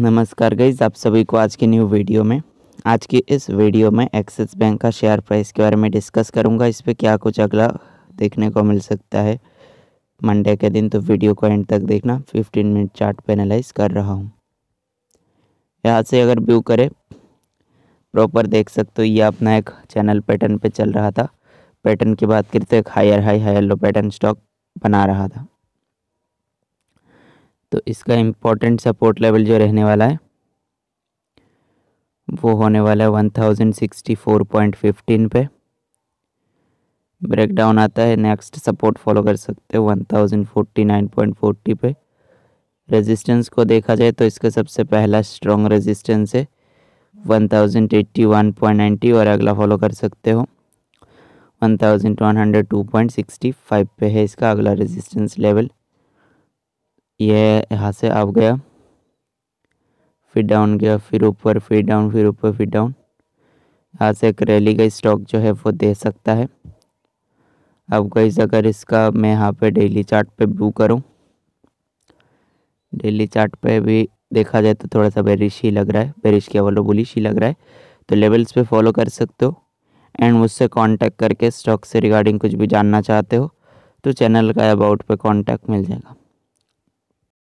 नमस्कार गईज आप सभी को आज की न्यू वीडियो में आज की इस वीडियो में एक्सिस बैंक का शेयर प्राइस के बारे में डिस्कस करूंगा इस पर क्या कुछ अगला देखने को मिल सकता है मंडे के दिन तो वीडियो को एंड तक देखना 15 मिनट चार्ट पे एनालाइज कर रहा हूँ यहाँ से अगर व्यू करें प्रॉपर देख सकते हो ये अपना एक चैनल पैटर्न पर चल रहा था पैटर्न की बात करते एक higher high higher low pattern stock बना रहा था तो इसका इम्पोर्टेंट सपोर्ट लेवल जो रहने वाला है वो होने वाला है one thousand sixty four point fifteen पे ब्रेकडाउन आता है नेक्स्ट सपोर्ट फॉलो कर सकते हो one thousand forty nine point forty पे रेजिस्टेंस को देखा जाए तो इसका सबसे पहला स्ट्रॉन्ग रेजिस्टेंस है one thousand eighty one point ninety और अगला फॉलो कर सकते हो one thousand one hundred two point sixty five पे है इसका अगला रेजिस्टेंस लेवल ये यहाँ से आप गया फिर डाउन गया फिर ऊपर फिर डाउन फिर ऊपर फिर डाउन यहाँ से एक रैली का स्टॉक जो है वो दे सकता है अब गई अगर इसका मैं यहाँ पे डेली चार्ट पे व्यू करूँ डेली चार्ट पे भी देखा जाए तो थोड़ा सा बेरिश ही लग रहा है बेरिश के वालों बुलिश ही लग रहा है तो लेवल्स पे फॉलो कर सकते हो एंड मुझसे कांटेक्ट करके स्टॉक से रिगार्डिंग कुछ भी जानना चाहते हो तो चैनल का अबाउट पे कांटेक्ट मिल जाएगा